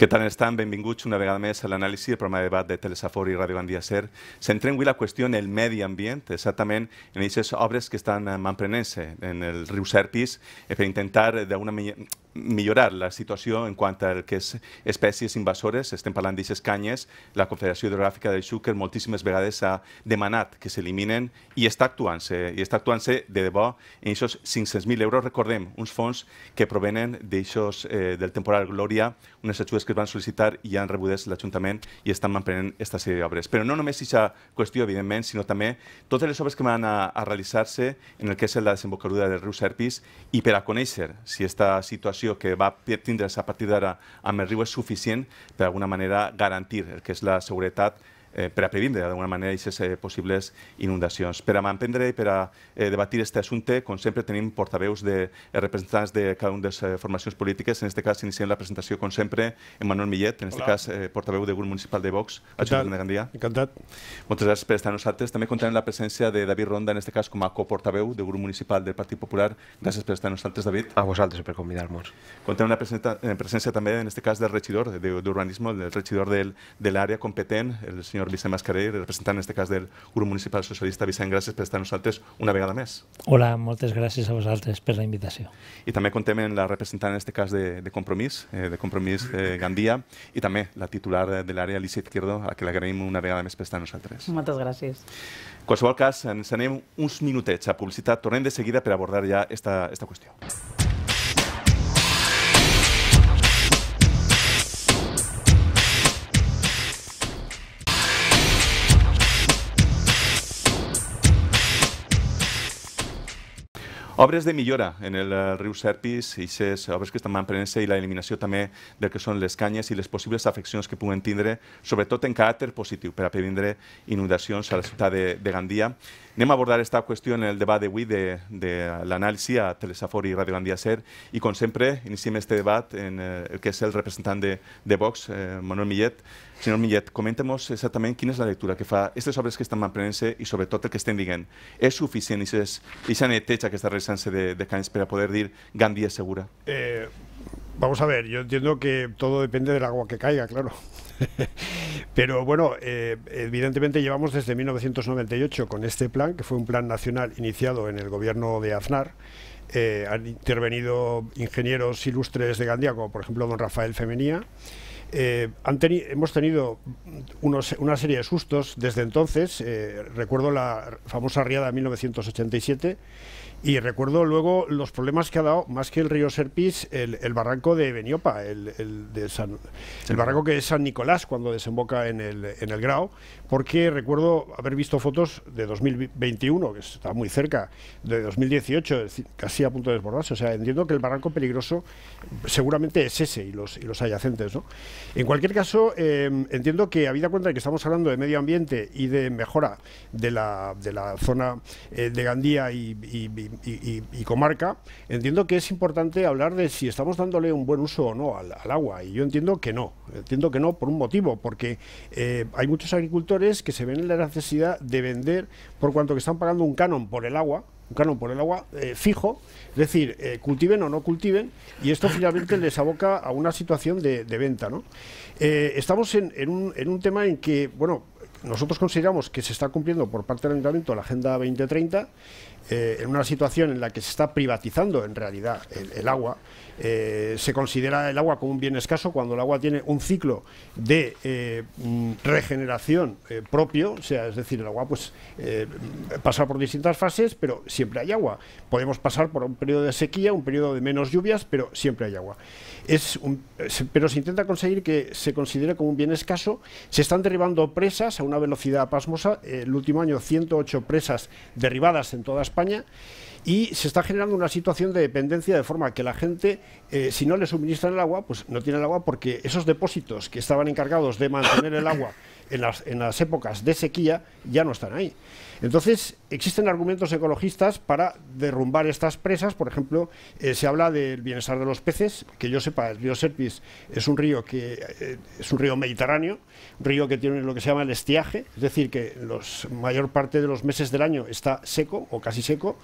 Què tal estan? Benvinguts una vegada més a l'anàlisi del programa de debat de Telesafor i Ràdio Gandia Ser. Centrem avui la qüestió en el medi ambient, exactament en aquestes obres que estan eh, manprenent-se en el riu Serpis eh, per intentar eh, d'alguna millorar la situació en quant al que és espècies invasores, estem parlant d'aixes canyes, la Confederació Hidrogràfica del Xúquer moltíssimes vegades ha demanat que s'eliminen i està actuant-se, i està actuant-se de debò en aquests 500.000 euros, recordem, uns fons que provenen d'aixos eh, del temporal Glòria, unes ajudes que es van sol·licitar i han rebudes l'Ajuntament i estan mantenent aquesta sèrie d'obres. Però no només aquesta qüestió, evidentment, sinó també totes les obres que van a, a realitzar-se en el que és la desembocadura del riu Serpis i per a conèixer si aquesta situació relació que va tindre's a partir d'ara amb el riu és suficient per d'alguna manera garantir el que és la seguretat eh, per a previndre d'alguna manera aquestes eh, possibles inundacions. Per a manprendre i per a eh, debatir aquest assumpte, com sempre tenim portaveus de eh, representants de cada una de les eh, formacions polítiques. En aquest cas iniciem la presentació, com sempre, Manuel Millet, en aquest cas eh, portaveu del grup municipal de Vox, a Junta de Gandia. Encantat. Moltes gràcies per estar amb nosaltres. També comptem la presència de David Ronda, en aquest cas com a coportaveu del grup municipal del Partit Popular. Gràcies per estar amb nosaltres, David. A vosaltres per convidar-nos. Comptem la presència, presència també, en aquest cas, del regidor d'urbanisme, del regidor del, de l'àrea competent, el senyor senyor Vicent Mascarell, representant en aquest cas del grup municipal socialista. Vicent, gràcies per estar amb nosaltres una vegada més. Hola, moltes gràcies a vosaltres per la invitació. I també contem amb la representant en aquest cas de, de Compromís, eh, de Compromís eh, Gandia, i també la titular de l'àrea, Alicia Izquierdo, a que l'agraïm una vegada més per estar amb nosaltres. Moltes gràcies. En qualsevol cas, ens anem uns minutets a publicitat. Tornem de seguida per abordar ja esta, esta qüestió. Obres de millora en el eh, riu Serpis, aquestes obres que estan en se i la eliminació també del que són les canyes i les possibles afeccions que puguen tindre, sobretot en caràcter positiu, per a prevenir inundacions a la ciutat de, de Gandia. Anem a abordar aquesta qüestió en el debat d'avui de, de l'anàlisi a Telesafor i Radio Gandia Ser i, com sempre, iniciem este debat en eh, el que és el representant de, de Vox, eh, Manuel Millet. Senyor Millet, comentemos exactament quina és la lectura que fa aquestes obres que estan en se i, sobretot, el que estem dient. És suficient i s'ha neteja que està de, de para poder dir Gandía es segura? Eh, vamos a ver, yo entiendo que todo depende del agua que caiga, claro. Pero bueno, eh, evidentemente llevamos desde 1998 con este plan, que fue un plan nacional iniciado en el gobierno de Aznar. Eh, han intervenido ingenieros ilustres de Gandía, como por ejemplo don Rafael Femenía. han hemos tenido unos, una serie de sustos desde entonces. recuerdo la famosa riada de 1987 y recuerdo luego los problemas que ha dado, más que el río Serpis, el, barranco de Beniopa, el, el, de el barranco que es San Nicolás cuando desemboca en el, en el Grau, porque recuerdo haber visto fotos de 2021, que está muy cerca, de 2018, casi a punto de desbordarse. O sea, entiendo que el barranco peligroso seguramente es ese y los, y los adyacentes. ¿no? En cualquier caso, em, entiendo que, habida cuenta de que estamos hablando de medio ambiente y de mejora de la, de la zona eh, de Gandía y, y y, comarca, entiendo que es importante hablar de si estamos dándole un buen uso o no al, agua. Y yo entiendo que no. Entiendo que no por un motivo, porque eh, hay muchos agricultores que se ven en la necesidad de vender por cuanto que están pagando un canon por el agua, un canon por el agua eh, fijo, es decir, eh, cultiven o no cultiven, y esto finalmente les aboca a una situación de, venta. ¿no? estamos en, en, un, en un tema en que, bueno, nosotros consideramos que se está cumpliendo por parte del Ayuntamiento la Agenda 2030 eh, en una situación en la que se está privatizando en realidad el, agua, eh, se considera el agua como un bien escaso cuando el agua tiene un ciclo de eh, mm, regeneración propio, o sea, es decir, el agua pues pasa por distintas fases, pero siempre hay agua. Podemos pasar por un periodo de sequía, un periodo de menos lluvias, pero siempre hay agua. Es pero se intenta conseguir que se considere como un bien escaso. Se están derribando presas a una velocidad pasmosa. El último año 108 presas derribadas en todas España y se está generando una situación de dependencia de forma que la gente, eh, si no le suministran el agua, pues no tiene el agua porque esos depósitos que estaban encargados de mantener el agua en las, en las épocas de sequía ya no están ahí. Entonces, existen argumentos ecologistas para derrumbar estas presas. Por ejemplo, eh, se habla del bienestar de los peces. Que yo sepa, el río Serpis es un río que eh, es un río mediterráneo, un río que tiene lo que se llama el estiaje, es decir, que la mayor parte de los meses del año está seco o casi seco.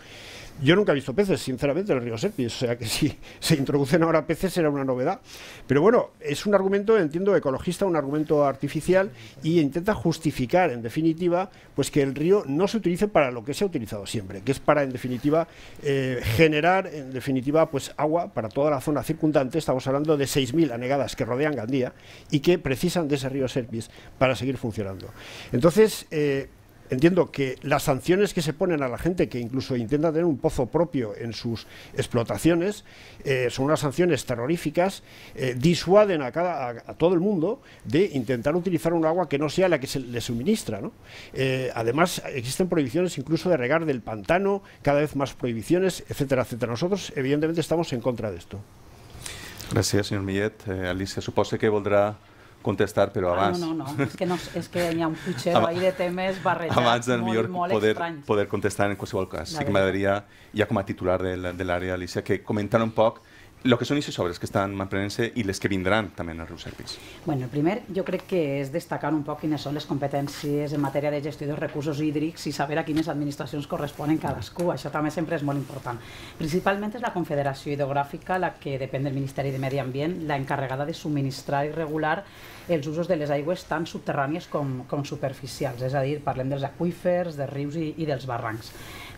Yo nunca he visto peces, sinceramente, en el río Serpis, o sea que si se introducen ahora peces será una novedad. Pero bueno, es un argumento, entiendo, ecologista, un argumento artificial y intenta justificar, en definitiva, pues que el río no se utilice para lo que se ha utilizado siempre, que es para, en definitiva, eh, generar, en definitiva, pues agua para toda la zona circundante. Estamos hablando de 6.000 anegadas que rodean Gandía y que precisan de ese río Serpis para seguir funcionando. Entonces, eh, entiendo que las sanciones que se ponen a la gente que incluso intenta tener un pozo propio en sus explotaciones eh, son unas sanciones terroríficas, eh, disuaden a, cada, a, todo el mundo de intentar utilizar un agua que no sea la que se le suministra. Eh, además, existen prohibiciones incluso de regar del pantano, cada vez más prohibiciones, etcétera, etcétera. Nosotros, evidentemente, estamos en contra de esto. Gracias, señor Millet. Alicia, supose que volverá. contestar, però abans... Ah, no, no, no, és que, no, és que hi ha un fitxer ahí de temes barrejats abans del millor molt, molt poder, estranys. poder contestar en qualsevol cas. Sí que m'agradaria, ja com a titular de l'àrea, Alicia, que comentar un poc el que són aquestes obres que estan mantenent-se i les que vindran també en el riu Serpis? Bueno, el primer jo crec que és destacar un poc quines són les competències en matèria de gestió dels recursos hídrics i saber a quines administracions corresponen cadascú. Això també sempre és molt important. Principalment és la Confederació Hidrogràfica, la que depèn del Ministeri de Medi Ambient, la encarregada de subministrar i regular els usos de les aigües tant subterrànies com, com superficials, és a dir, parlem dels aqüífers, dels rius i, i dels barrancs.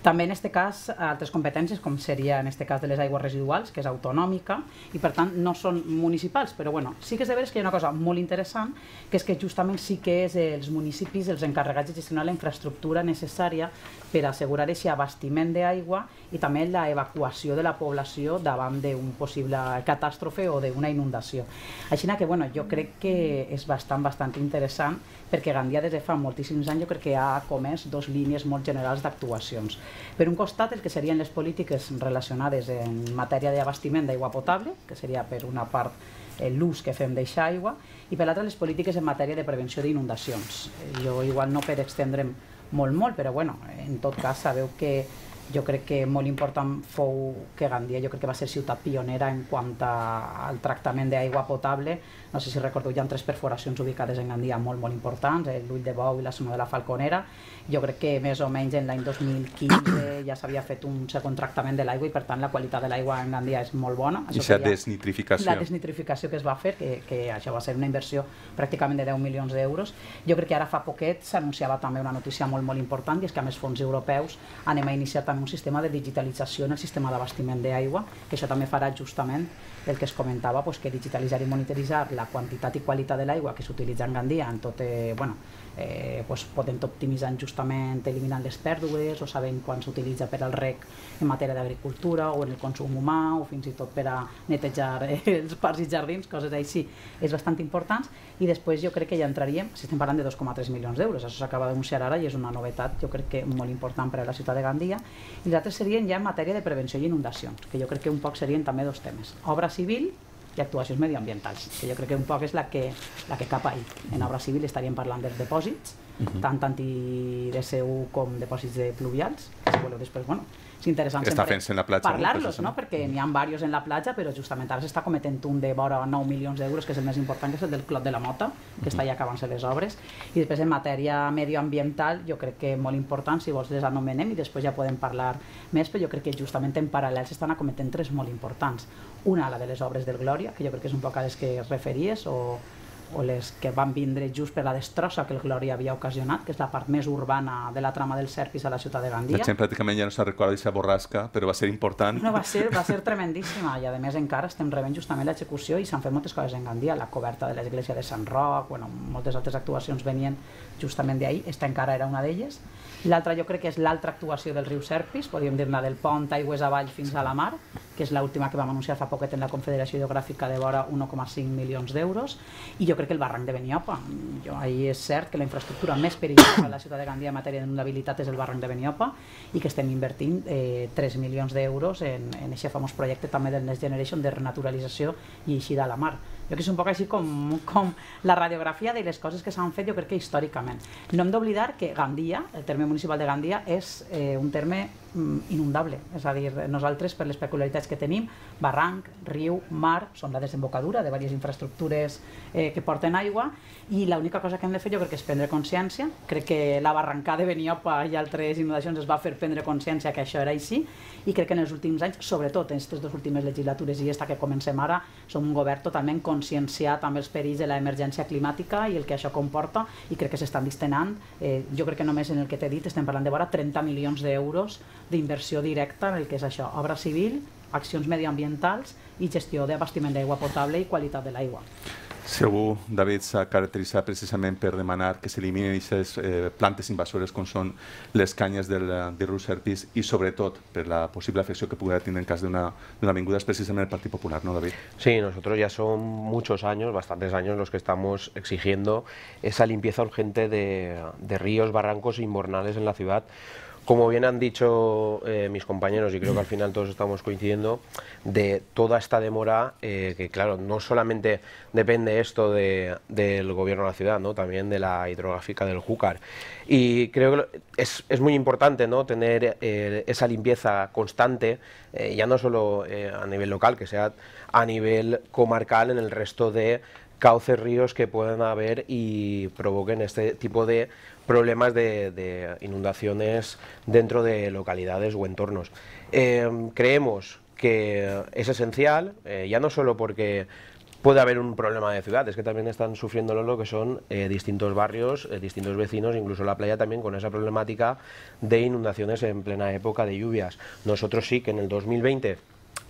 També en aquest cas altres competències, com seria en aquest cas de les aigües residuals, que és autonòmica, i per tant no són municipals, però bueno, sí que és de veres que hi ha una cosa molt interessant, que és que justament sí que és els municipis els encarregats de gestionar la infraestructura necessària per assegurar aquest abastiment d'aigua i també l'evacuació de la població davant d'un possible catàstrofe o d'una inundació. Així que bueno, jo crec que és bastant, bastant interessant perquè Gandia des de fa moltíssims anys jo crec que ha comès dos línies molt generals d'actuacions. Per un costat, el que serien les polítiques relacionades en matèria d'abastiment d'aigua potable, que seria per una part eh, l'ús que fem d'eixa aigua, i per l'altra les polítiques en matèria de prevenció d'inundacions. Jo igual no per extendre'm molt, molt, però bueno, en tot cas sabeu que jo crec que molt important fou que Gandia jo crec que va ser ciutat pionera en quant a, al tractament d'aigua potable. No sé si recordeu, hi ha tres perforacions ubicades en Gandia molt, molt importants, eh, l'Ull de Bou i la zona de la Falconera. Jo crec que més o menys en l'any 2015 ja s'havia fet un segon tractament de l'aigua i per tant la qualitat de l'aigua en Gandia és molt bona. Això I la desnitrificació. La desnitrificació que es va fer, que, que això va ser una inversió pràcticament de 10 milions d'euros. Jo crec que ara fa poquet s'anunciava també una notícia molt, molt important i és que amb els fons europeus anem a iniciar també amb un sistema de digitalització en el sistema d'abastiment d'aigua, que això també farà justament el que es comentava, pues, que digitalitzar i monitoritzar la quantitat i qualitat de l'aigua que s'utilitza en Gandia en tot, eh, bueno, eh, pues, podent optimitzar justament eliminant les pèrdues o sabent quan s'utilitza per al rec en matèria d'agricultura o en el consum humà o fins i tot per a netejar els parcs i jardins, coses així. És bastant important. i després jo crec que ja entraríem, si estem parlant de 2,3 milions d'euros, això s'acaba d'anunciar ara i és una novetat jo crec que molt important per a la ciutat de Gandia i l'altre serien ja en matèria de prevenció i inundacions, que jo crec que un poc serien també dos temes. Obra civil i actuacions mediambientals, que jo crec que un poc és la que, la que cap ahir. En obra civil estaríem parlant dels depòsits, -huh. Mhm. tant anti-DSU com depòsits de pluvials, que si voleu després, bueno, és interessant està fent en la platja, parlar-los, no? perquè mhm. n'hi ha diversos en la platja, però justament ara s'està cometent un de vora 9 milions d'euros, que és el més important, que és el del Clot de la Mota, que està ja mhm. acabant-se les obres, i després en matèria medioambiental jo crec que és molt important, si vols les anomenem i després ja podem parlar més, però jo crec que justament en paral·lel s'estan acometent tres molt importants. Una, la de les obres del Glòria, que jo crec que és un poc a les que referies, o o les que van vindre just per la destrossa que el Glòria havia ocasionat, que és la part més urbana de la trama dels Serpis a la ciutat de Gandia. La gent pràcticament ja no se'n recorda d'aquesta borrasca, però va ser important. No, va ser, va ser tremendíssima i a més encara estem rebent justament l'execució i s'han fet moltes coses en Gandia, la coberta de l'església de Sant Roc, bueno, moltes altres actuacions venien justament d'ahir, esta encara era una d'elles. L'altra jo crec que és l'altra actuació del riu Serpis, podríem dir-ne del pont aigües avall fins a la mar, que és l'última que vam anunciar fa poquet en la Confederació Geogràfica de vora 1,5 milions d'euros, i jo crec que el barranc de Beniopa. Jo, ahir és cert que la infraestructura més perillosa de la ciutat de Gandia en matèria d'inundabilitat és el barranc de Beniopa i que estem invertint eh, 3 milions d'euros en, en aquest famós projecte també del Next Generation de renaturalització i eixida a la mar. Jo que és un poc així com, com la radiografia de les coses que s'han fet, jo crec que històricament. No hem d'oblidar que Gandia, el terme municipal de Gandia, és eh, un terme mm, inundable, és a dir, nosaltres per les peculiaritats que tenim, barranc, riu, mar, som la desembocadura de diverses infraestructures eh, que porten aigua i l'única cosa que hem de fer jo crec que és prendre consciència, crec que la barrancada de Beniopa i altres inundacions es va fer prendre consciència que això era així i crec que en els últims anys, sobretot en aquestes dues últimes legislatures i esta que comencem ara, som un govern totalment conscient conscienciar també els perills de l'emergència climàtica i el que això comporta i crec que s'estan distenant. Eh, jo crec que només en el que t'he dit estem parlant de vora 30 milions d'euros d'inversió directa en el que és això, obra civil, accions mediambientals i gestió d'abastiment d'aigua potable i qualitat de l'aigua. Segur, David, se caracterizado precisamente por demandar que se eliminen esas eh, plantas invasoras con son las cañas del, del y, y, sobre todo, pues, la posible afección que pudiera tener en caso de una, es precisamente el Partido Popular, ¿no, David? Sí, nosotros ya son muchos años, bastantes años, los que estamos exigiendo esa limpieza urgente de, ríos, barrancos y invernales en la ciudad como bien han dicho eh, mis compañeros, y creo que al final todos estamos coincidiendo, de toda esta demora, eh, que claro, no solamente depende esto del gobierno de la ciudad, ¿no? también de la hidrográfica del Júcar. Y creo que es, muy importante ¿no? tener eh, esa limpieza constante, ya no solo a nivel local, que sea a nivel comarcal en el resto de cauces, ríos que puedan haber y provoquen este tipo de problemas de, inundaciones dentro de localidades o entornos. Eh, creemos que es esencial, eh, ya no solo porque puede haber un problema de ciudades, que también están sufriendo lo que son eh, distintos barrios, distintos vecinos, incluso la playa también con esa problemática de inundaciones en plena época de lluvias. Nosotros sí que en el 2020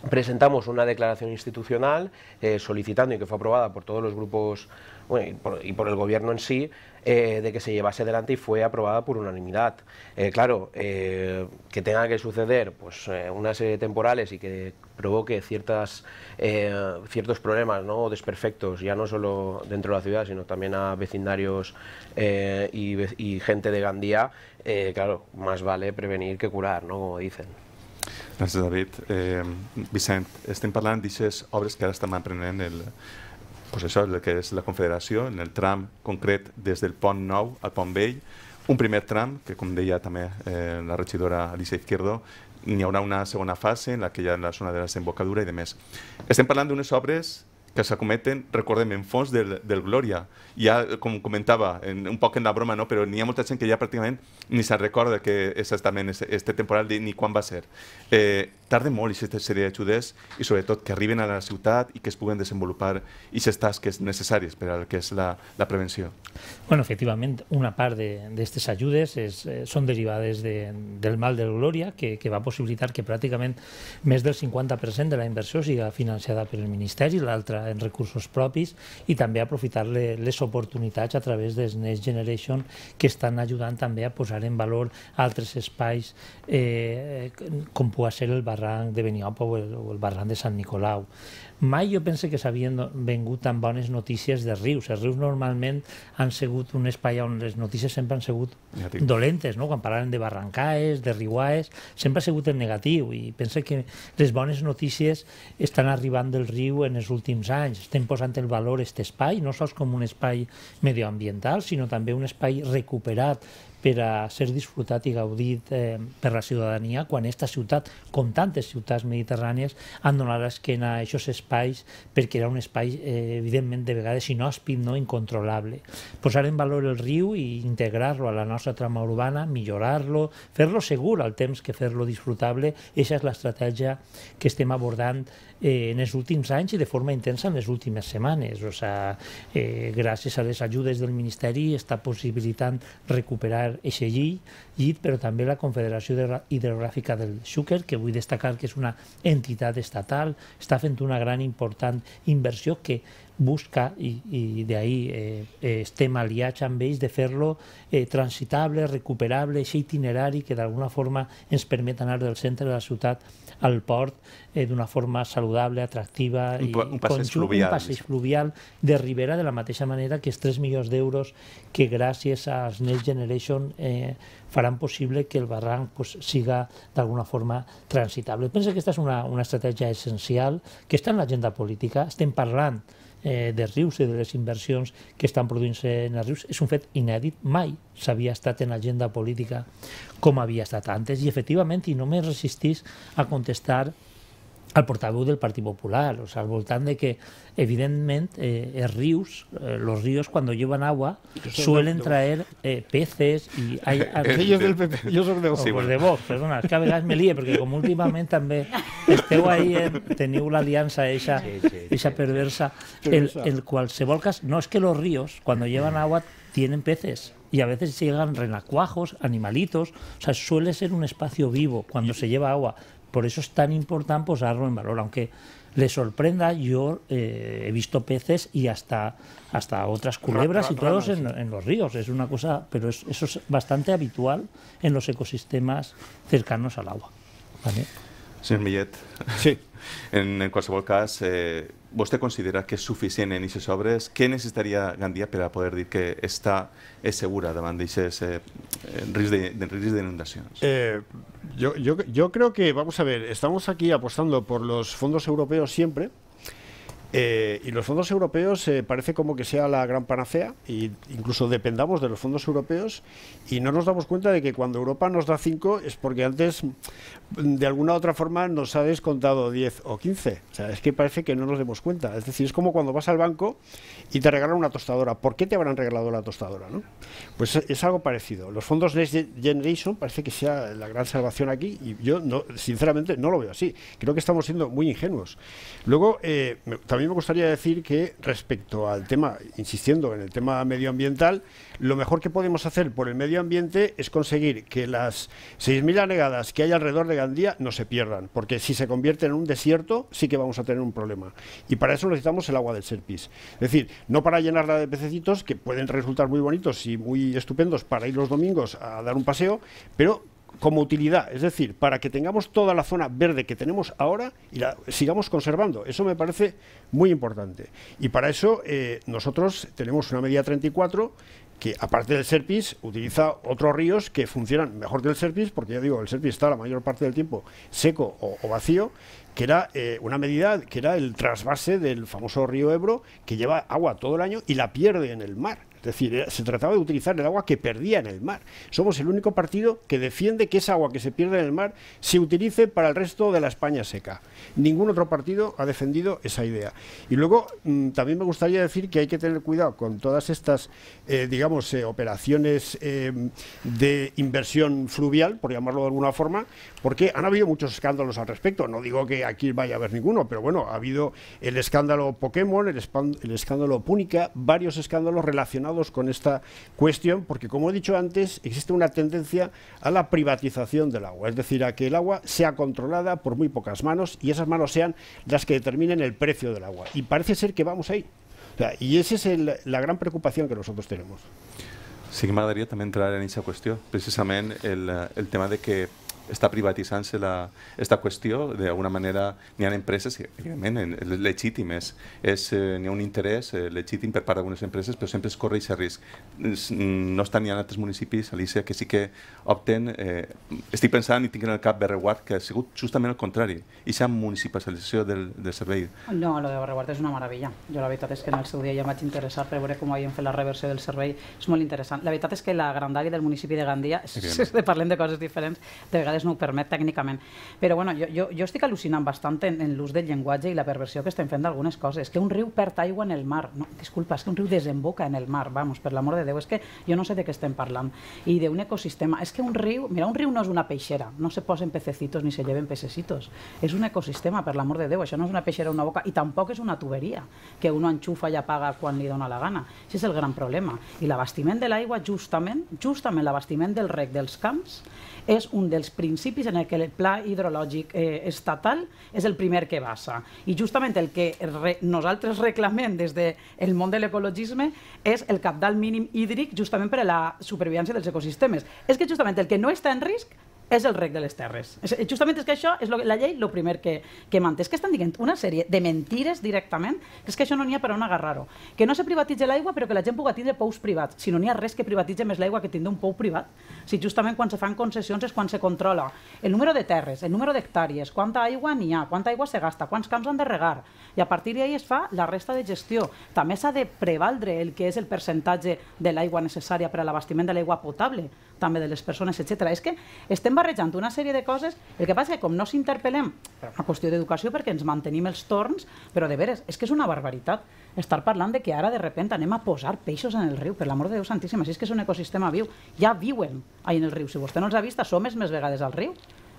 presentamos una declaración institucional eh, solicitando y que fue aprobada por todos los grupos y, por, el gobierno en sí eh, de que se llevase adelante y fue aprobada por unanimidad. Eh, claro, que tenga que suceder pues, una serie de temporales y que provoque ciertas, ciertos problemas ¿no? desperfectos, ya no solo dentro de la ciudad, sino también a vecindarios y, y, gente de Gandía, claro, más vale prevenir que curar, ¿no? como dicen. Gràcies, doncs, David. Eh, Vicent, estem parlant d'aquestes obres que ara estem aprenent el, pues això, el que és la Confederació, en el tram concret des del Pont Nou al Pont Vell, un primer tram, que com deia també eh, la regidora Alicia Izquierdo, n'hi haurà una segona fase en la que hi ha la zona de la desembocadura i de més. Estem parlant d'unes obres que s'acometen, recordem, en fons del, del Glòria. Ya, como com comentava, en, un poc en la broma, no? però n'hi ha molta gent que ja pràcticament ni se'n recorda que és exactament este, este temporal ni quan va ser. Eh, tarden molt aquesta sèrie d'ajudes i sobretot que arriben a la ciutat i que es puguen desenvolupar aquestes tasques necessàries per al que és la, la prevenció. Bueno, efectivament, una part d'aquestes ajudes és, eh, són derivades de, del mal de la Glòria, que, que va possibilitar que pràcticament més del 50% de la inversió siga financiada pel Ministeri, l'altra en recursos propis, i també aprofitar les, les oportunitats a través dels Next Generation que estan ajudant també a posar en valor altres espais eh, com pugui ser el barri barranc de Beniopo o el barranc de Sant Nicolau. Mai jo pense que s'havien vengut tan bones notícies de rius. Els rius normalment han sigut un espai on les notícies sempre han sigut negatiu. dolentes, no? quan parlaven de barrancaes, de riuaes, sempre ha sigut en negatiu i pense que les bones notícies estan arribant del riu en els últims anys. Estem posant el valor a aquest espai, no sols com un espai medioambiental, sinó també un espai recuperat per a ser disfrutat i gaudit eh, per la ciutadania quan aquesta ciutat, com tantes ciutats mediterrànies, han donat l'esquena a aquests espais perquè era un espai, eh, evidentment, de vegades inhòspit, no incontrolable. Posar en valor el riu i integrar-lo a la nostra trama urbana, millorar-lo, fer-lo segur al temps que fer-lo disfrutable, aquesta és l'estratègia que estem abordant eh, en els últims anys i de forma intensa en les últimes setmanes. O sea, eh, gràcies a les ajudes del Ministeri està possibilitant recuperar aquest llit, llit, però també la Confederació Hidrogràfica del Xúquer, que vull destacar que és una entitat estatal, està fent una gran important inversió que busca, i, i de ahí eh, eh, estem aliats amb ells, de fer-lo eh, transitable, recuperable, aquest itinerari que d'alguna forma ens permet anar del centre de la ciutat al port eh, d'una forma saludable, atractiva, un, i un passeig, conjunt, fluvial. un passeig fluvial de Ribera, de la mateixa manera que els 3 milions d'euros que gràcies als Next Generation eh, faran possible que el barranc pues, siga d'alguna forma transitable. Penso que aquesta és una, una estratègia essencial que està en l'agenda política, estem parlant eh, de rius i de les inversions que estan produint-se en els rius és un fet inèdit, mai s'havia estat en l'agenda política com havia estat antes i efectivament i no me resistís a contestar al portavoz del Partido Popular, o sea, al voltant de que, ...evidentemente, eh, eh, los ríos cuando llevan agua, suelen traer eh, peces y... Hay, yo, del yo soy de vos, oh, pues perdona, ...es que a me líe... ...porque como últimamente también... esteu ahí, en, teniu esa perversa, el, cual se volcas no es que los ríos, cuando llevan agua, tienen peces. y a veces llegan renacuajos, animalitos, o sea, suele ser un espacio vivo cuando se lleva agua. Por eso es tan importante posarlo en valor, aunque le sorprenda, yo eh, he visto peces y hasta, hasta otras culebras y en, los ríos. Es una cosa, pero eso es bastante habitual en los ecosistemas cercanos al agua. ¿vale? Millet, sí. en, en ¿Usted considera que es suficiente en sobres? sobres? ¿Qué necesitaría para poder decir que está es segura de eh, de, de, inundaciones? Eh, yo, yo creo que, vamos a ver, estamos aquí apostando por los fondos europeos siempre, eh, y los fondos europeos eh, parece como que sea la gran panacea, e incluso dependamos de los fondos europeos y no nos damos cuenta de que cuando Europa nos da 5 es porque antes mm, de alguna otra forma nos ha descontado 10 o 15. O sea, es que parece que no nos demos cuenta. Es decir, es como cuando vas al banco y te regalan una tostadora. ¿Por qué te habrán regalado la tostadora? Pues es algo parecido. Los fondos Next Generation parece que sea la gran salvación aquí y yo sinceramente no lo veo así. Creo que estamos siendo muy ingenuos. Luego, eh, a mí me gustaría decir que respecto al tema, insistiendo en el tema medioambiental, lo mejor que podemos hacer por el medio ambiente es conseguir que las 6.000 anegadas que hay alrededor de Gandía no se pierdan, porque si se convierte en un desierto sí que vamos a tener un problema. Y para eso necesitamos el agua del Serpis. Es decir, no para llenarla de pececitos, que pueden resultar muy bonitos y muy estupendos para ir los domingos a dar un paseo, pero como utilidad, es decir, para que tengamos toda la zona verde que tenemos ahora y la sigamos conservando. Eso me parece muy importante. Y para eso eh, nosotros tenemos una medida 34 que aparte del Serpis utiliza otros ríos que funcionan mejor que el Serpis, porque ya digo, el Serpis está la mayor parte del tiempo seco o, vacío, que era eh, una medida que era el trasvase del famoso río Ebro, que lleva agua todo el año y la pierde en el mar. Es decir, eh, se trataba de utilizar el agua que perdía en el mar. Somos el único partido que defiende que esa agua que se pierde en el mar se utilice para el resto de la España seca. Ningún otro partido ha defendido esa idea. Y luego, mm, también me gustaría decir que hay que tener cuidado con todas estas, eh, digamos, eh, operaciones em, de inversión fluvial, por llamarlo de alguna forma, porque han habido muchos escándalos al respecto. No digo que aquí vaya a haber ninguno, pero bueno, ha habido el escándalo Pokémon, el escándalo Púnica, varios escándalos relacionados con esta cuestión, porque como he dicho antes, existe una tendencia a la privatización del agua, es decir, a que el agua sea controlada por muy pocas manos y esas manos sean las que determinen el precio del agua. Y parece ser que vamos ahí. y esa es la gran preocupación que nosotros tenemos. Sí que gustaría también entrar en esa cuestión precisamente el, el tema de que està privatitzant-se aquesta qüestió. D'alguna manera n'hi ha empreses, evidentment, legítimes, eh, n'hi ha un interès eh, legítim per part d'algunes empreses, però sempre es corre aquest risc. No estan ni en altres municipis, Alicia, que sí que opten... Eh, estic pensant i tinc en el cap Berreguard, que ha sigut justament el contrari, i s'ha municipalització del, del servei. No, el de Berreguard és una meravella. Jo la veritat és que en el seu dia ja m'haig interessat per veure com havien fet la reversió del servei. És molt interessant. La veritat és que la grandària del municipi de Gandia, si parlem de coses diferents, de vegades vegades no ho permet tècnicament. Però bueno, jo, jo, jo estic al·lucinant bastant en, en l'ús del llenguatge i la perversió que estem fent d'algunes coses. Que un riu perd aigua en el mar. No, disculpa, és que un riu desemboca en el mar, vamos, per l'amor de Déu. És que jo no sé de què estem parlant. I d'un ecosistema. És que un riu, mira, un riu no és una peixera. No se posen pececitos ni se lleven pececitos. És un ecosistema, per l'amor de Déu. Això no és una peixera una boca i tampoc és una tuberia que uno enxufa i apaga quan li dona la gana. Això és el gran problema. I l'abastiment de l'aigua, justament, justament l'abastiment del rec dels camps, és un dels primers principis en el que el Pla Hidrològic eh, Estatal és el primer que basa. I justament el que re nosaltres reclamem des del de món de l'ecologisme és el capdalt mínim hídric justament per a la supervivència dels ecosistemes. És que justament el que no està en risc és el rec de les terres. Eh, justament és que això és lo, la llei el primer que, que manté. És que estan dient una sèrie de mentires directament, que és que això no n'hi ha per on agarrar-ho. Que no se privatitza l'aigua però que la gent pugui tindre pous privats. Si no n'hi ha res que privatitzi més l'aigua que tindre un pou privat. Si justament quan se fan concessions és quan se controla el número de terres, el número d'hectàrees, quanta aigua n'hi ha, quanta aigua se gasta, quants camps han de regar. I a partir d'ahir es fa la resta de gestió. També s'ha de prevaldre el que és el percentatge de l'aigua necessària per a l'abastiment de l'aigua potable també de les persones, etc. És que estem barrejant una sèrie de coses, el que passa és que com no s'interpel·lem una qüestió d'educació perquè ens mantenim els torns, però de veres, és que és una barbaritat estar parlant de que ara de repente anem a posar peixos en el riu, per l'amor de Déu Santíssima, si és que és un ecosistema viu, ja viuen ahí en el riu, si vostè no els ha vist, som més vegades al riu,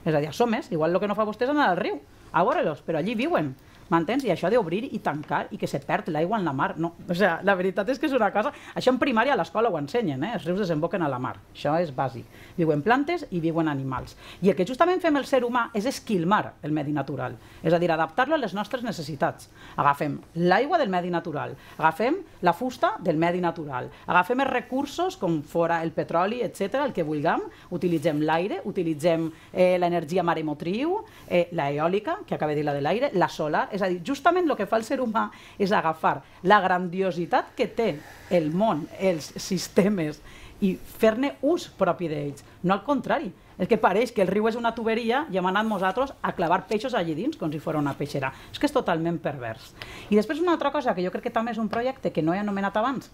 és a dir, som més, igual el que no fa vostè és anar al riu, a veure-los, però allí viuen. M'entens? I això d'obrir i tancar i que se perd l'aigua en la mar, no. O sigui, la veritat és que és una cosa... Això en primària a l'escola ho ensenyen, eh? Els rius desemboquen a la mar. Això és bàsic. Viuen plantes i viuen animals. I el que justament fem el ser humà és esquilmar el medi natural. És a dir, adaptar-lo a les nostres necessitats. Agafem l'aigua del medi natural, agafem la fusta del medi natural, agafem els recursos com fora el petroli, etc, el que vulguem, utilitzem l'aire, utilitzem eh, l'energia maremotriu, eh, l'eòlica, que acaba de dir la de l'aire, la solar, és a dir, justament el que fa el ser humà és agafar la grandiositat que té el món, els sistemes, i fer-ne ús propi d'ells, no al contrari. És que pareix que el riu és una tuberia i hem anat nosaltres a clavar peixos allí dins com si fos una peixera. És que és totalment pervers. I després una altra cosa que jo crec que també és un projecte que no he anomenat abans,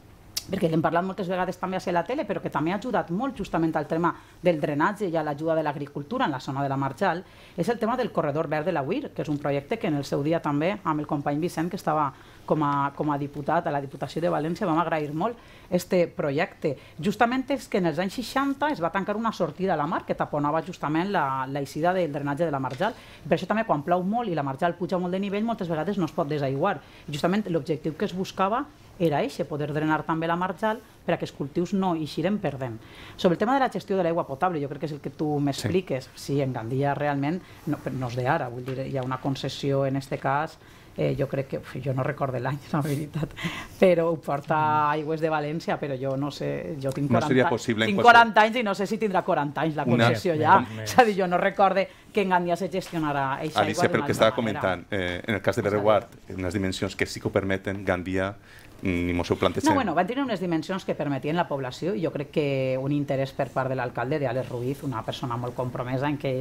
perquè l'hem parlat moltes vegades també a la tele, però que també ha ajudat molt justament al tema del drenatge i a l'ajuda de l'agricultura en la zona de la Marjal, és el tema del corredor verd de la UIR, que és un projecte que en el seu dia també amb el company Vicent, que estava com a, com a diputat a la Diputació de València, vam agrair molt este projecte. Justament és que en els anys 60 es va tancar una sortida a la mar que taponava justament la, la eixida del drenatge de la Marjal. Per això també quan plou molt i la Marjal puja molt de nivell, moltes vegades no es pot desaiguar. Justament l'objectiu que es buscava era això, poder drenar també la marxal per a que els cultius no xiren perdent. Sobre el tema de la gestió de l'aigua potable, jo crec que és el que tu m'expliques. Sí. sí, en Gandia realment, no, no és d'ara, vull dir, hi ha una concessió en aquest cas eh, jo crec que, uf, jo no recordo l'any, la veritat, però ho porta mm. Aigües de València, però jo no sé, jo tinc 40, no possible, tinc 40 anys i no sé si tindrà 40 anys la concessió ja. És a dir, jo no recorde que en Gandia se gestionarà aquesta Alicia, aigua. Alicia, pel que estava manera. comentant, eh, en el cas de Berreguard, unes dimensions que sí que ho permeten, Gandia ni mos seu plantegem. No, bueno, van tenir unes dimensions que permetien la població i jo crec que un interès per part de l'alcalde, d'Àlex Ruiz, una persona molt compromesa en que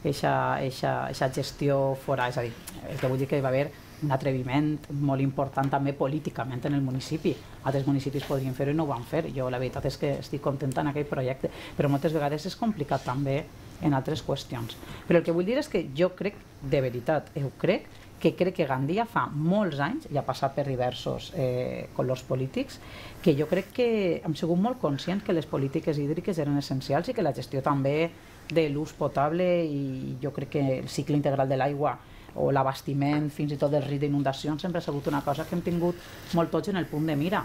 aquesta gestió fora, és a dir, el que vull dir que hi va haver un atreviment molt important també políticament en el municipi. Altres municipis podrien fer-ho i no ho van fer. Jo la veritat és que estic contenta en aquell projecte, però moltes vegades és complicat també en altres qüestions. Però el que vull dir és que jo crec, de veritat, ho crec, que crec que Gandia fa molts anys, i ha passat per diversos eh, colors polítics, que jo crec que hem sigut molt conscients que les polítiques hídriques eren essencials i que la gestió també de l'ús potable i jo crec que el cicle integral de l'aigua o l'abastiment, fins i tot del risc d'inundacions, sempre ha sigut una cosa que hem tingut molt tots en el punt de mira.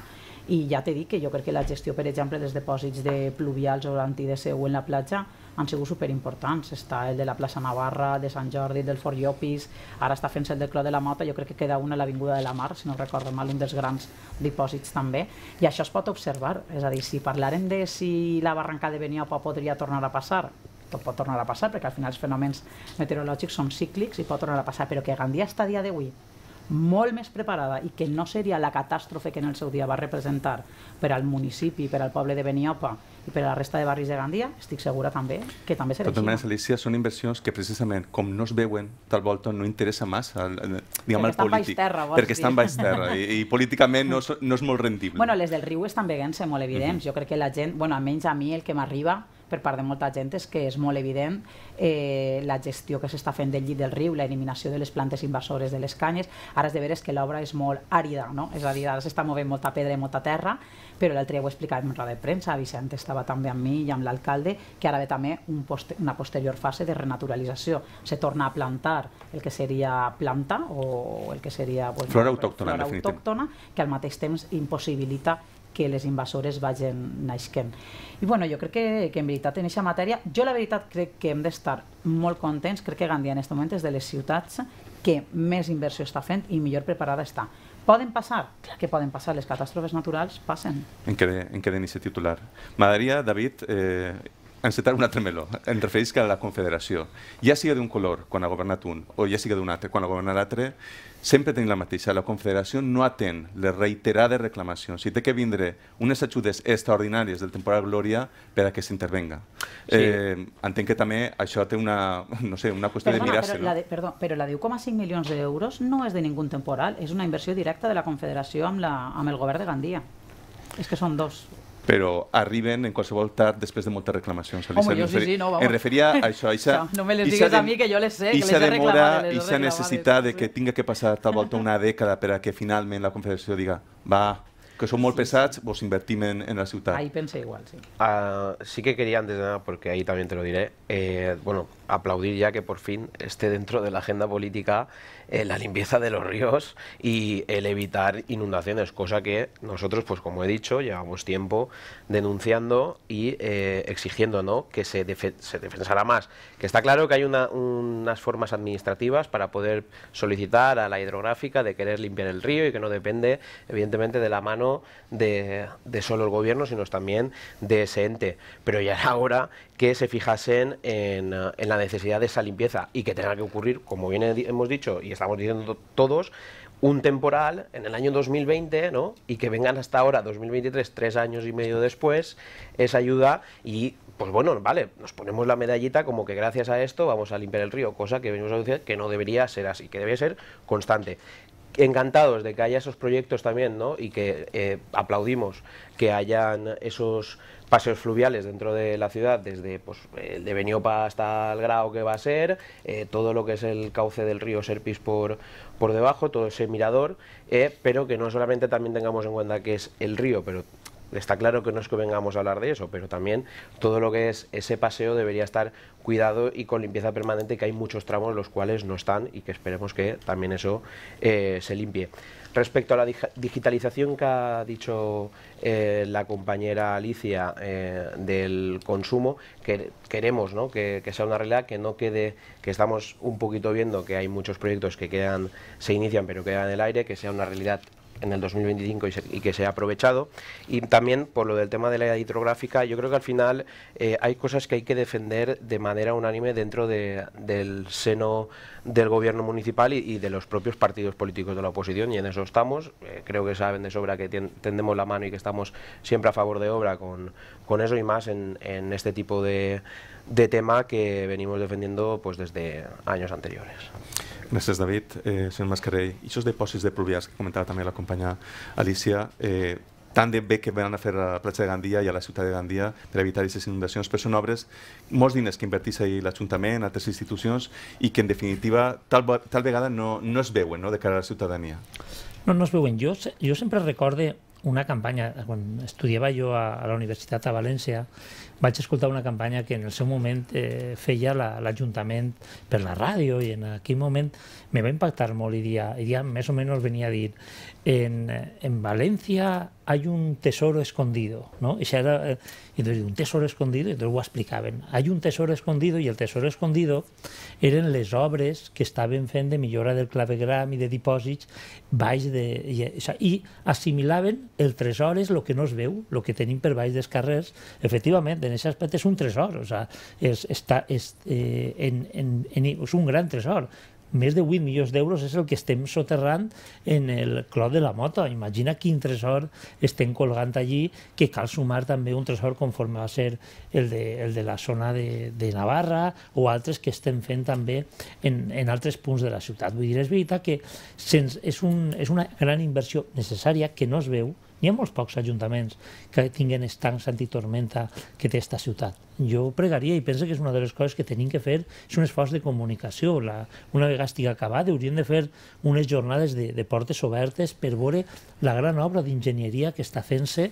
I ja t'he dit que jo crec que la gestió, per exemple, dels depòsits de pluvials o l'antideseu en la platja han sigut superimportants. Està el de la plaça Navarra, de Sant Jordi, del Fort Llopis, ara està fent el del Clot de la Mota, jo crec que queda una a l'Avinguda de la Mar, si no recordo mal, un dels grans dipòsits també, i això es pot observar, és a dir, si parlarem de si la barranca de Beniopa podria tornar a passar, tot pot tornar a passar, perquè al final els fenòmens meteorològics són cíclics i pot tornar a passar, però que Gandia està a dia d'avui molt més preparada i que no seria la catàstrofe que en el seu dia va representar per al municipi, per al poble de Beniopa i per a la resta de barris de Gandia, estic segura també que també serà així. Totalment, Alicia, són inversions que precisament, com no es veuen, tal volta no interessa massa, al, diguem, perquè al polític. Terra, perquè dir? estan baix terra i, i políticament no, no és molt rendible. Bueno, les del riu estan veient-se molt evidents. Uh -huh. Jo crec que la gent, bueno, almenys a mi el que m'arriba per part de molta gent és que és molt evident eh, la gestió que s'està fent del llit del riu, l'eliminació de les plantes invasores de les canyes. Ara és de veure que l'obra és molt àrida, no? és a dir, ara s'està movent molta pedra i molta terra, però l'altre dia ho explicava en roda de premsa, Vicent estava també amb mi i amb l'alcalde, que ara ve també un poster, una posterior fase de renaturalització. Se torna a plantar el que seria planta o el que seria... Pues, flora autòctona, flora autòctona, que al mateix temps impossibilita que les invasores vagin naixent. I bueno, jo crec que, que en veritat en aquesta matèria, jo la veritat crec que hem d'estar molt contents, crec que Gandia en aquest moment és de les ciutats que més inversió està fent i millor preparada està. Poden passar? Clar que poden passar, les catàstrofes naturals passen. En quedé, en quedé ni titular. M'agradaria, David, eh, encetar un altre meló. Em referisc a la Confederació. Ja sigui d'un color, quan ha governat un, o ja sigui d'un altre, quan ha governat l'altre, sempre tenim la mateixa. La Confederació no atén les reiterades reclamacions. Si té que vindre unes ajudes extraordinàries del temporal Glòria per a que s'intervenga. Sí. Eh, entenc que també això té una, no sé, una qüestió Perdona, de mirar-se. Però, no? la de, perdó, però la de 1,5 milions d'euros no és de ningú temporal, és una inversió directa de la Confederació amb, la, amb el govern de Gandia. És que són dos però arriben en qualsevol tard després de moltes reclamacions. Home, jo sí, sí, no, vamos. Em referia a això. A ixa, no, me les digues a mi, que jo les sé, que les he reclamat. I s'ha necessitat de que tinga que passar tal volta una dècada per a que finalment la Confederació diga va, que son molt pesados, pesats, vos en, la ciudad Ahí pensé igual, sí. Ah, sí que quería antes de nada, porque ahí también te lo diré, eh, bueno, aplaudir ya que por fin esté dentro de la agenda política eh, la limpieza de los ríos y el evitar inundaciones, cosa que nosotros, pues como he dicho, llevamos tiempo denunciando y eh, exigiendo ¿no? que se, se, defensará más. Que está claro que hay unas formas administrativas para poder solicitar a la hidrográfica de querer limpiar el río y que no depende, evidentemente, de la mano de, solo el gobierno, sino también de ese ente. Pero ya era hora que se fijasen en, en la necesidad de esa limpieza y que tenga que ocurrir, como bien hemos dicho y estamos diciendo todos, un temporal en el año 2020, ¿no? Y que vengan hasta ahora, 2023, tres años y medio después, esa ayuda y, pues bueno, vale, nos ponemos la medallita como que gracias a esto vamos a limpiar el río, cosa que venimos a decir que no debería ser así, que debe ser constante encantados de que haya esos proyectos también, ¿no? Y que eh, aplaudimos que hayan esos paseos fluviales dentro de la ciudad, desde pues, el de Beniopa hasta el grado que va a ser, eh, todo lo que es el cauce del río Serpis por, por debajo, todo ese mirador, eh, pero que no solamente también tengamos en cuenta que es el río, pero Está claro que no es que vengamos a hablar de eso, pero también todo lo que es ese paseo debería estar cuidado y con limpieza permanente, que hay muchos tramos los cuales no están y que esperemos que también eso eh, se limpie. Respecto a la digitalización que ha dicho eh, la compañera Alicia eh, del consumo, que queremos que, que, sea una realidad, que no quede, que estamos un poquito viendo que hay muchos proyectos que quedan, se inician pero quedan en el aire, que sea una realidad en el 2025 y, que se ha aprovechado. Y también por lo del tema de la hidrográfica, yo creo que al final eh, hay cosas que hay que defender de manera unánime dentro del seno del gobierno municipal y, de los propios partidos políticos de la oposición, y en eso estamos. Eh, creo que saben de sobra que tendemos la mano y que estamos siempre a favor de obra con, eso y más en, este tipo de, de tema que venimos defendiendo pues, desde años anteriores. Gràcies, David. Eh, senyor Mascarell, és depòsits de pluvials que comentava també la companya Alicia, eh, tant de bé que van a fer a la platja de Gandia i a la ciutat de Gandia per evitar aquestes inundacions, però són obres, molts diners que invertís ahir l'Ajuntament, altres institucions, i que en definitiva tal, tal vegada no, no es veuen no, de cara a la ciutadania. No, no es veuen. Jo, jo sempre recorde una campanya, quan estudiava jo a, a la Universitat a València, vaig escoltar una campanya que en el seu moment eh, feia l'Ajuntament la, per la ràdio i en aquell moment me va impactar molt i dia, i dia més o menys venia a dir en, en València hay un tesoro escondido, ¿no? Y se era, eh, entonces, un tesoro escondido, y luego ho explicaven. Hay un tesoro escondido, i el tesoro escondido eren les obres que estaven fent de millora del clavegram i de dipòsits baix de... I, i assimilaven el tresor és el que no es veu, el que tenim per baix dels carrers. Efectivament, en aquest aspecte és un tresor, o sea, és, està, és, eh, en, en, en, és un gran tresor més de 8 milions d'euros és el que estem soterrant en el clot de la mota. Imagina quin tresor estem colgant allí, que cal sumar també un tresor conforme va ser el de, el de la zona de, de Navarra o altres que estem fent també en, en altres punts de la ciutat. Vull dir, és veritat que sens, és, un, és una gran inversió necessària que no es veu, hi ha molts pocs ajuntaments que tinguen estancs antitormenta que té aquesta ciutat jo pregaria i penso que és una de les coses que tenim que fer és un esforç de comunicació. La, una vegada estigui acabat, hauríem de fer unes jornades de, de portes obertes per veure la gran obra d'enginyeria que està fent-se,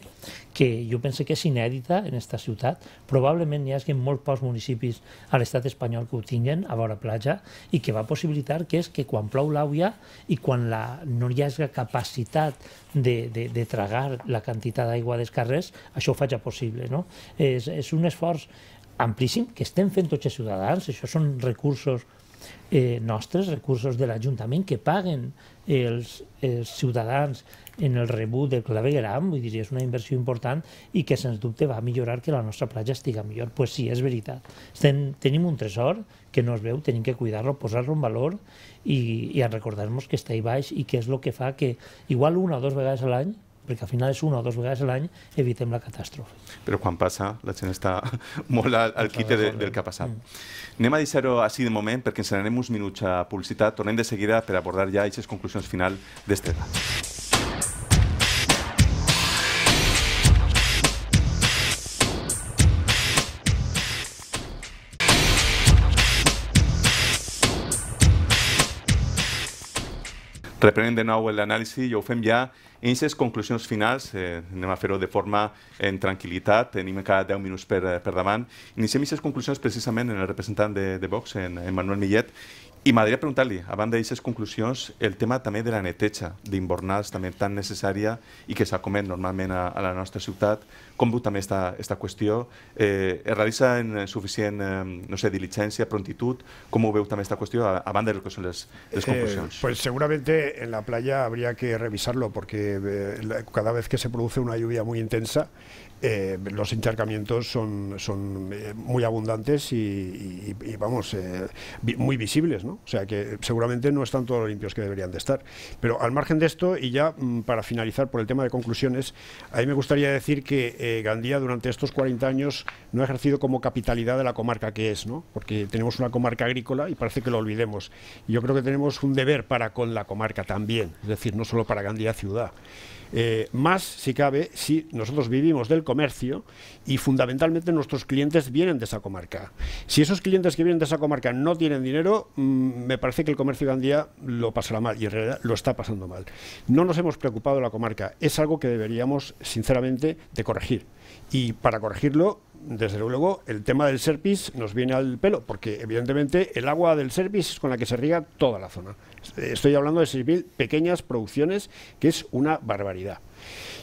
que jo penso que és inèdita en aquesta ciutat. Probablement hi ha molt pocs municipis a l'estat espanyol que ho tinguen, a vora platja, i que va possibilitar que és que quan plou l'àvia i quan la, no hi hagi capacitat de, de, de tragar la quantitat d'aigua dels carrers, això ho faig possible. No? És, és un esforç amplíssim que estem fent tots els ciutadans. Això són recursos eh, nostres, recursos de l'Ajuntament que paguen eh, els, els ciutadans en el rebut del clavegram, vull dir, és una inversió important i que sens dubte va millorar que la nostra platja estiga millor. Doncs pues sí, és veritat. Estem, tenim un tresor que no es veu, tenim que cuidar-lo, posar-lo en valor i, i recordar-nos que està ahí baix i que és el que fa que igual una o dues vegades a l'any perquè al final és una o dues vegades a l'any, evitem la catàstrofe. Però quan passa, la gent està molt al, al quite de, eh? del que ha passat. Mm. Anem a deixar-ho així de moment, perquè ens anem uns minuts a publicitat. Tornem de seguida per abordar ja aquestes conclusions final d'Estela. Reprenem de nou l'anàlisi i ho fem ja en aquestes conclusions finals. Eh, anem a fer-ho de forma en tranquil·litat, tenim cada 10 minuts per, eh, per davant. Iniciem aquestes conclusions precisament en el representant de, de Vox, en, en Manuel Millet, i m'agradaria preguntar-li, a banda d'aquestes conclusions, el tema també de la neteja d'inbornals, també tan necessària i que s'acomet normalment a, a la nostra ciutat. Com veu també esta, esta qüestió? Eh, es realitza en suficient, eh, no sé, diligència, prontitud? Com ho veu també esta qüestió, a, a banda de que són les, les eh, conclusions? Eh, pues seguramente en la playa habría que revisarlo porque eh, cada vez que se produce una lluvia muy intensa, Eh, los encharcamientos son, son eh, muy abundantes y, vamos, eh, muy visibles, ¿no? O sea que seguramente no están todos los limpios que deberían de estar. Pero al margen de esto, y ya mm, para finalizar por el tema de conclusiones, a mí me gustaría decir que Gandía durante estos 40 años no ha ejercido como capitalidad de la comarca que es, ¿no? Porque tenemos una comarca agrícola y parece que lo olvidemos. yo creo que tenemos un deber para con la comarca también, es decir, no solo para Gandía ciudad. Eh, más, si cabe, si nosotros vivimos del comercio y fundamentalmente nuestros clientes vienen de esa comarca. Si esos clientes que vienen de esa comarca no tienen dinero, mm, me parece que el comercio de Andía lo pasará mal y en realidad lo está pasando mal. No nos hemos preocupado la comarca, es algo que deberíamos, sinceramente, de corregir. Y para corregirlo, desde luego, el tema del service nos viene al pelo, porque evidentemente el agua del service es con la que se riega toda la zona. Estoy hablando de 6.000 pequeñas producciones, que es una barbaridad.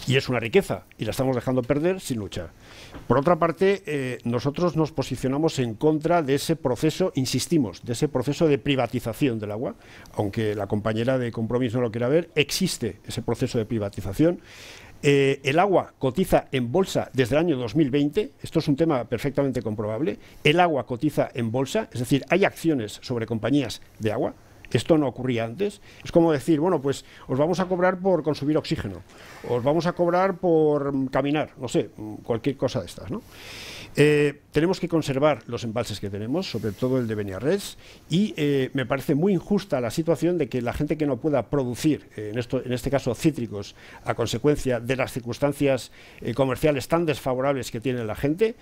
Y es una riqueza, y la estamos dejando perder sin luchar. Por otra parte, eh, nosotros nos posicionamos en contra de ese proceso, insistimos, de ese proceso de privatización del agua, aunque la compañera de compromiso no lo quiera ver, existe ese proceso de privatización. Eh, el agua cotiza en bolsa desde el año 2020, esto es un tema perfectamente comprobable, el agua cotiza en bolsa, es decir, hay acciones sobre compañías de agua, esto no ocurría antes. Es como decir, bueno, pues os vamos a cobrar por consumir oxígeno, os vamos a cobrar por caminar, no sé, cualquier cosa de estas, ¿no? Eh, tenemos que conservar los embalses que tenemos, sobre todo el de Beniarres, y eh, me parece muy injusta la situación de que la gente que no pueda producir, eh, en, este caso cítricos, a consecuencia de las circunstancias comerciales tan desfavorables que tiene la gente,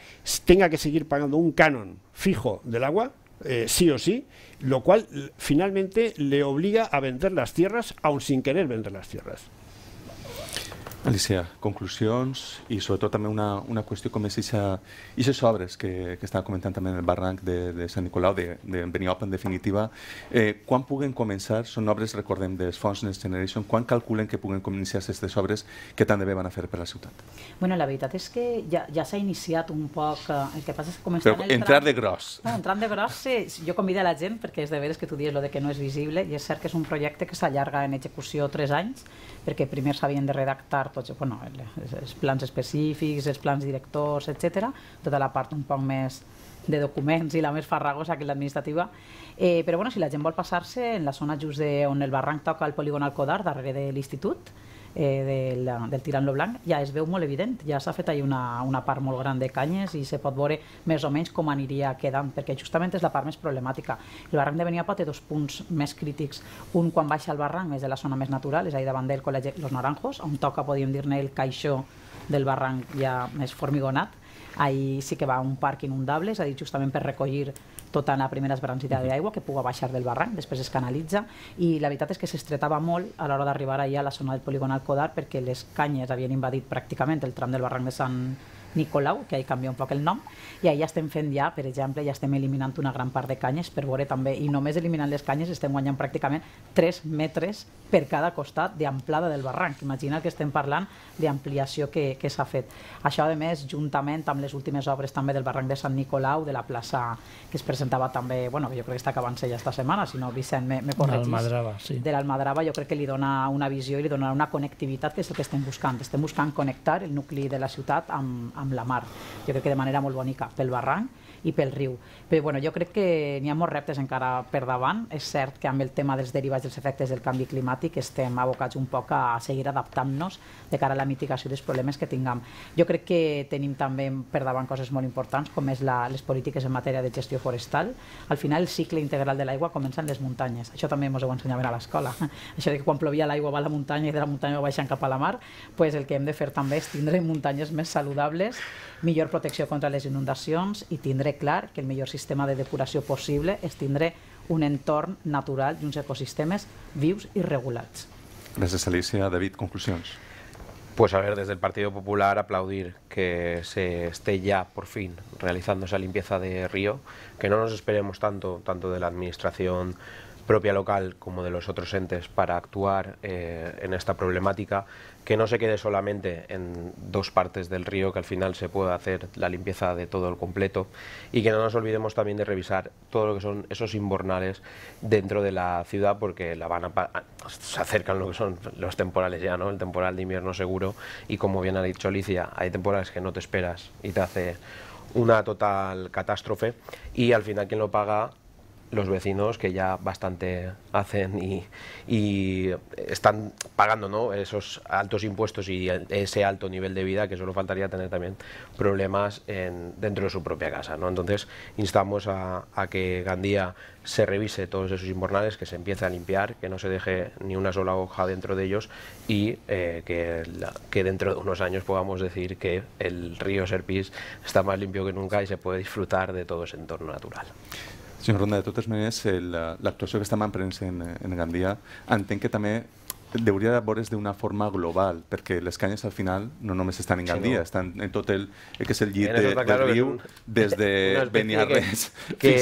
tenga que seguir pagando un canon fijo del agua, sí o sí, lo cual finalmente le obliga a vender las tierras, aun sin querer vender las tierras. Alicia, conclusions i sobretot també una, una qüestió com és aquestes obres que, que estava comentant també en el barranc de, de Sant Nicolau, de, de Beniop en definitiva. Eh, quan puguen començar, són obres, recordem, de Fons Next Generation, quan calculen que puguen començar aquestes obres que tant de bé van a fer per a la ciutat? Bueno, la veritat és que ja, ja s'ha iniciat un poc, eh, el que passa és que Però el entrar tram... de gros. No, entrant de gros, sí, jo convido a la gent, perquè és de veres que tu dius lo de que no és visible, i és cert que és un projecte que s'allarga en execució tres anys, perquè primer s'havien de redactar part, doncs, bueno, els plans específics, els plans directors, etc. tota la part un poc més de documents i la més farragosa que l'administrativa. Eh, però bueno, si la gent vol passar-se en la zona just de, on el barranc toca el polígon Alcodar, darrere de l'institut, eh, de la, del Tirant lo Blanc ja es veu molt evident, ja s'ha fet ahir una, una part molt gran de canyes i se pot veure més o menys com aniria quedant, perquè justament és la part més problemàtica. El barranc de Beniapa té dos punts més crítics, un quan baixa el barranc és de la zona més natural, és ahir davant del col·legi Los Naranjos, on toca, podríem dir-ne, el caixó del barranc ja més formigonat, Ahir sí que va un parc inundable, és a dir, justament per recollir tota la primera esbranzida d'aigua que puga baixar del barranc, després es canalitza, i la veritat és que s'estretava molt a l'hora d'arribar allà a la zona del polígon Alcodar perquè les canyes havien invadit pràcticament el tram del barranc de Sant, Nicolau, que hi canvia un poc el nom, i ahir estem fent ja, per exemple, ja estem eliminant una gran part de canyes per veure també, i només eliminant les canyes estem guanyant pràcticament 3 metres per cada costat d'amplada del barranc. Imagina que estem parlant d'ampliació que, que s'ha fet. Això, a més, juntament amb les últimes obres també del barranc de Sant Nicolau, de la plaça que es presentava també, bueno, jo crec que està acabant ja esta setmana, si no, Vicent, me, me corregis. De l'Almadrava, sí. De l'Almadrava, jo crec que li dona una visió i li donarà una connectivitat, que és el que estem buscant. Estem buscant connectar el nucli de la ciutat amb, amb la mar. que de manera muy bonita, pel barranc i pel riu. Però bueno, jo crec que n'hi ha molts reptes encara per davant. És cert que amb el tema dels derivats dels efectes del canvi climàtic estem abocats un poc a seguir adaptant-nos de cara a la mitigació dels problemes que tinguem. Jo crec que tenim també per davant coses molt importants, com és la, les polítiques en matèria de gestió forestal. Al final, el cicle integral de l'aigua comença en les muntanyes. Això també ens ho ensenyaven a l'escola. Això de que quan plovia l'aigua va a la muntanya i de la muntanya va baixant cap a la mar, pues el que hem de fer també és tindre muntanyes més saludables, millor protecció contra les inundacions i tindre Declarar que el millor sistema de depuración posible es tindre un entorno natural y unos ecosistemes vius y regulats. Gracias, Alicia. David, conclusiones. Pues a ver, desde el Partido Popular aplaudir que se esté ya por fin realizando esa limpieza de río, que no nos esperemos tanto, tanto de la Administración propia local como de los otros entes para actuar eh, en esta problemática que no se quede solamente en dos partes del río, que al final se pueda hacer la limpieza de todo el completo y que no nos olvidemos también de revisar todo lo que son esos inbornales dentro de la ciudad porque la van se acercan lo que son los temporales ya, ¿no? El temporal de invierno seguro y como bien ha dicho Alicia, hay temporales que no te esperas y te hace una total catástrofe y al final quien lo paga los vecinos que ya bastante hacen y, están pagando ¿no? esos altos impuestos y ese alto nivel de vida que solo faltaría tener también problemas en, dentro de su propia casa. ¿no? Entonces instamos a, que Gandía se revise todos esos inbornales, que se empiece a limpiar, que no se deje ni una sola hoja dentro de ellos y eh, que, dentro de unos años podamos decir que el río Serpis está más limpio que nunca y se puede disfrutar de todo ese entorno natural. Señor Ronda, de totes la actuación que en emprenent en, en Gandia en que també hauria de una forma global, porque las cañas al final no només están en Gandía, están en tot el, que es el llit del río que,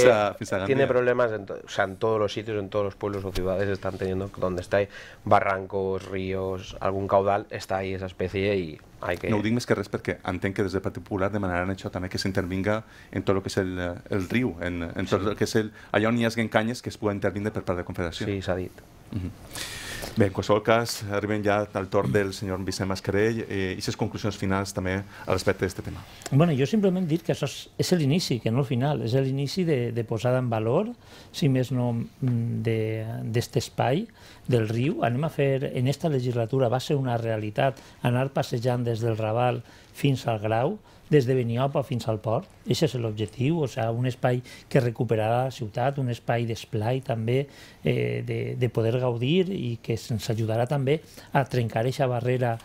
Tiene problemas en, o sea, en todos los sitios, en todos los pueblos o ciudades están teniendo, donde está barrancos, ríos, algún caudal, está ahí esa especie y Ai, que... No ho dic més que res perquè entenc que des del Partit Popular demanaran això també, que s'intervinga en tot el que és el, el riu, en, en tot sí. el que és el, allà on hi ha canyes que es puguen intervindre per part de la Confederació. Sí, s'ha dit. Uh mhm. -huh. Bé, en qualsevol cas, arribem ja al torn del senyor Vicent Mascarell eh, i les conclusions finals també al respecte d'aquest tema. bueno, jo simplement dic que això és, és l'inici, que no el final, és l'inici de, de posada en valor, si més no d'aquest mm, de, espai del riu. Anem a fer, en esta legislatura va ser una realitat, anar passejant des del Raval fins al Grau, des de Beniopa fins al port. Això és l'objectiu, o sigui, un espai que recuperarà la ciutat, un espai d'esplai també eh, de, de poder gaudir i que ens ajudarà també a trencar aquesta barrera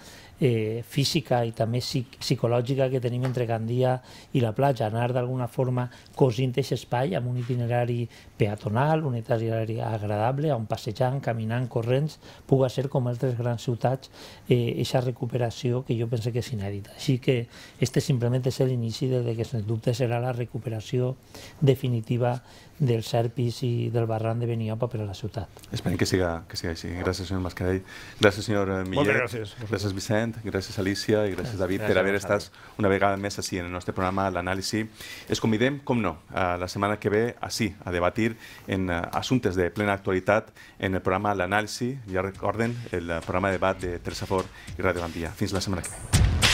eh, física i també psic psicològica que tenim entre Gandia i la platja, anar d'alguna forma cosint aquest espai amb un itinerari peatonal, un itinerari agradable, on passejant, caminant, corrents, puga ser com altres grans ciutats, aquesta eh, recuperació que jo penso que és inèdita. Així que este simplement és l'inici de que sens dubte serà la recuperació definitiva del Serpis i del barran de Beniopa per a la ciutat. Esperem que siga, que siga així. Gràcies, senyor Mascarell. Gràcies, senyor eh, Millet. Moltes gràcies. Gràcies, Vicent. Gràcies, Alicia. I gràcies, David, gràcies, per haver estat una vegada més així en el nostre programa, l'anàlisi. Es convidem, com no, a la setmana que ve, així, a debatir en eh, assumptes de plena actualitat en el programa L'Anàlisi. Ja recorden, el programa de debat de Teresa Fort i Radio Gandia. Fins la setmana que ve.